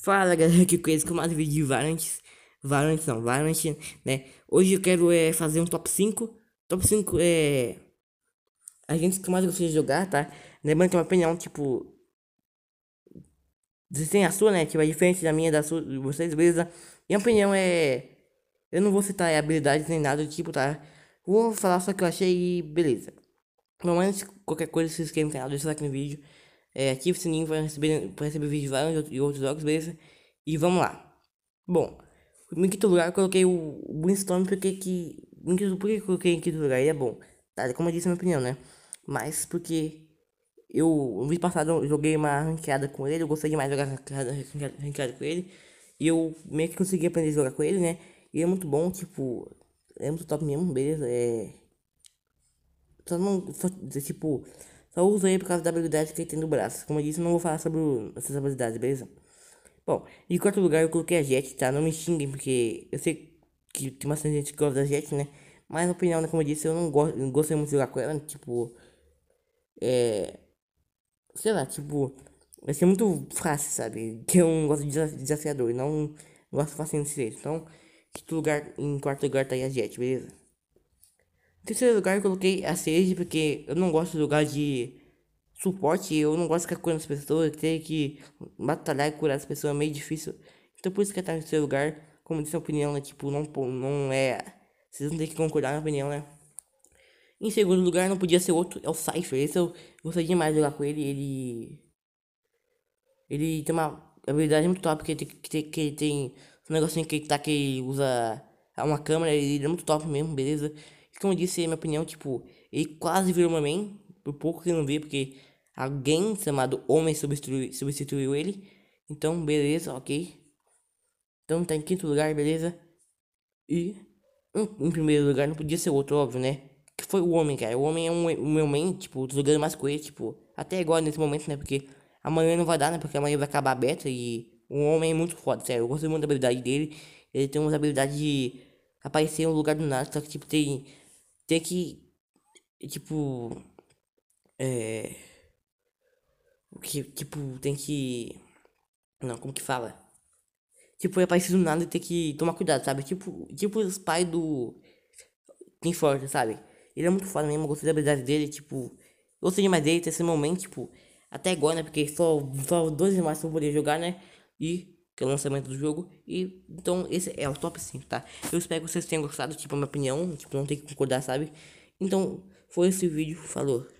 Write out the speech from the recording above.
Fala galera, que coisa com mais vídeo de Valorant Valorant não, Valorant, né Hoje eu quero é, fazer um top 5 Top 5 é... Eh, a gente que mais eu gostei de jogar, tá? Lembrando que é uma opinião, tipo... Vocês têm a sua, né? Tipo, é diferente da minha, da sua, de vocês, beleza? Minha opinião é... Eu não vou citar habilidades nem nada do tipo, tá? Vou falar só o que eu achei e beleza. Mas qualquer coisa, se inscreve no canal, deixa o like no vídeo é, ative o sininho para receber, para receber vídeos de e outros jogos, beleza? E vamos lá. Bom, em quinto lugar eu coloquei o Brainstorm porque que... Em quinto, por que eu coloquei em quinto lugar? Ele é bom. Tá, como eu disse, na é minha opinião, né? Mas porque eu, no vídeo passado, eu joguei uma ranqueada com ele. Eu gostei demais de jogar ranqueada, ranqueada com ele. E eu meio que consegui aprender a jogar com ele, né? E é muito bom, tipo... É muito top mesmo, beleza? É... Só não... Só, tipo... Só uso ele por causa da habilidade que ele tem no braço. Como eu disse, não vou falar sobre essas habilidades, beleza? Bom, em quarto lugar eu coloquei a Jet, tá? Não me xinguem, porque eu sei que tem bastante gente que gosta da Jet, né? Mas na opinião, né, como eu disse, eu não, gosto não gosto muito de jogar com ela, né? tipo... É... Sei lá, tipo... Vai ser muito fácil, sabe? Que eu não gosto de desafiador, não gosto de desse jeito. Então, quinto lugar, em quarto lugar tá aí a Jet, beleza? Terceiro lugar eu coloquei a Sage, porque eu não gosto do lugar de suporte, eu não gosto de ficar curando as pessoas, ter que batalhar e curar as pessoas é meio difícil. Então por isso que ela tá em terceiro lugar, como disse a opinião, né? Tipo, não, não é. Vocês não tem que concordar na opinião, né? Em segundo lugar, não podia ser outro, é o Cypher. Esse eu gostei demais de jogar com ele. Ele. Ele tem uma habilidade muito top, que ele tem. Que, que ele tem um negocinho que ele tá que ele usa uma câmera, ele é muito top mesmo, beleza? como eu disse, é minha opinião, tipo, ele quase virou uma main. Por pouco que não vi, porque alguém chamado Homem substituiu, substituiu ele. Então, beleza, ok. Então tá em quinto lugar, beleza? E um, em primeiro lugar não podia ser outro, óbvio, né? Que foi o Homem, cara. O Homem é um, o meu main, tipo, tô jogando mais com ele, tipo, até agora nesse momento, né? Porque amanhã não vai dar, né? Porque amanhã vai acabar a beta e o Homem é muito foda, sério. Eu gosto muito da habilidade dele. Ele tem uma habilidade de aparecer em um lugar do nada, só que, tipo, tem ter que. Tipo. É. O que, tipo, tem que. Não, como que fala? Tipo, é aparecer do nada e ter que tomar cuidado, sabe? Tipo, tipo os pais do. Quem forte, sabe? Ele é muito foda mesmo, eu gostei da habilidade dele, tipo. Gostei demais dele, ter esse momento, tipo. Até agora, né? Porque só, só dois mais pra poder jogar, né? E que é o lançamento do jogo. E então esse é o top 5, tá? Eu espero que vocês tenham gostado, tipo, a minha opinião, tipo, não tem que concordar, sabe? Então, foi esse vídeo, falou.